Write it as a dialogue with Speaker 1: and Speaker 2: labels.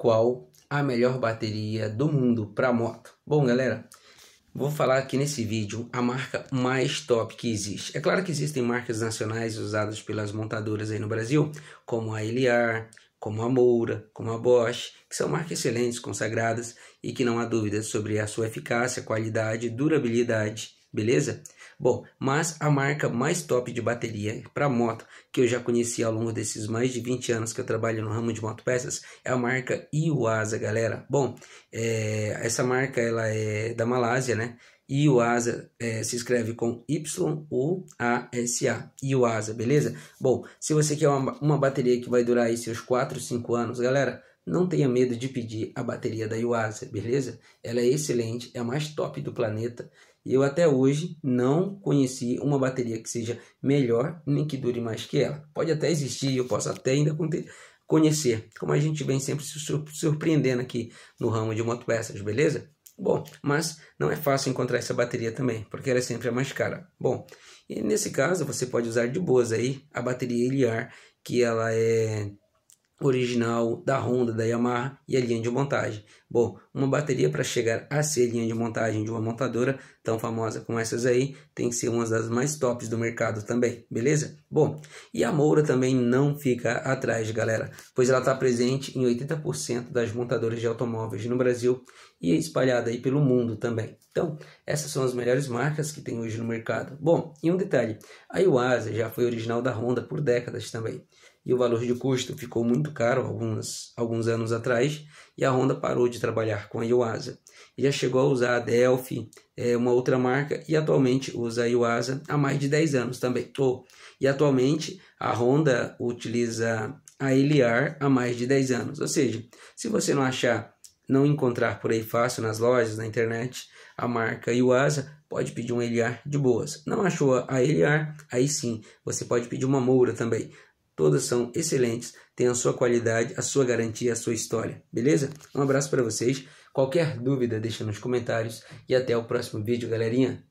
Speaker 1: qual a melhor bateria do mundo para moto. Bom, galera, vou falar aqui nesse vídeo a marca mais top que existe. É claro que existem marcas nacionais usadas pelas montadoras aí no Brasil, como a Eliar, como a Moura, como a Bosch, que são marcas excelentes, consagradas e que não há dúvidas sobre a sua eficácia, qualidade, durabilidade beleza? Bom, mas a marca mais top de bateria para moto que eu já conheci ao longo desses mais de 20 anos que eu trabalho no ramo de motopeças é a marca Iwasa, galera. Bom, é, essa marca ela é da Malásia, né? Iwasa é, se escreve com Y-U-A-S-A, Iwasa, beleza? Bom, se você quer uma, uma bateria que vai durar aí seus 4, 5 anos, galera, não tenha medo de pedir a bateria da Iwasa, beleza? Ela é excelente, é a mais top do planeta eu até hoje não conheci uma bateria que seja melhor nem que dure mais que ela. Pode até existir, eu posso até ainda conhecer, como a gente vem sempre se surpreendendo aqui no ramo de motopeças, beleza? Bom, mas não é fácil encontrar essa bateria também, porque ela é sempre a mais cara. Bom, e nesse caso você pode usar de boas aí a bateria Eliar, que ela é original da Honda, da Yamaha e a linha de montagem. Bom, uma bateria para chegar a ser linha de montagem de uma montadora tão famosa como essas aí, tem que ser uma das mais tops do mercado também, beleza? Bom, e a Moura também não fica atrás, galera, pois ela está presente em 80% das montadoras de automóveis no Brasil e é espalhada aí pelo mundo também. Então, essas são as melhores marcas que tem hoje no mercado. Bom, e um detalhe, a Iwasa já foi original da Honda por décadas também e o valor de custo ficou muito caro alguns, alguns anos atrás e a Honda parou de trabalhar com a Yuasa. já chegou a usar a Delphi, é, uma outra marca, e atualmente usa a Yuasa há mais de 10 anos também. Oh, e atualmente a Honda utiliza a Eliar há mais de 10 anos. Ou seja, se você não achar, não encontrar por aí fácil nas lojas, na internet, a marca Yuasa, pode pedir um Eliar de boas. Não achou a Eliar? Aí sim, você pode pedir uma Moura também. Todas são excelentes, têm a sua qualidade, a sua garantia, a sua história. Beleza? Um abraço para vocês. Qualquer dúvida, deixa nos comentários. E até o próximo vídeo, galerinha.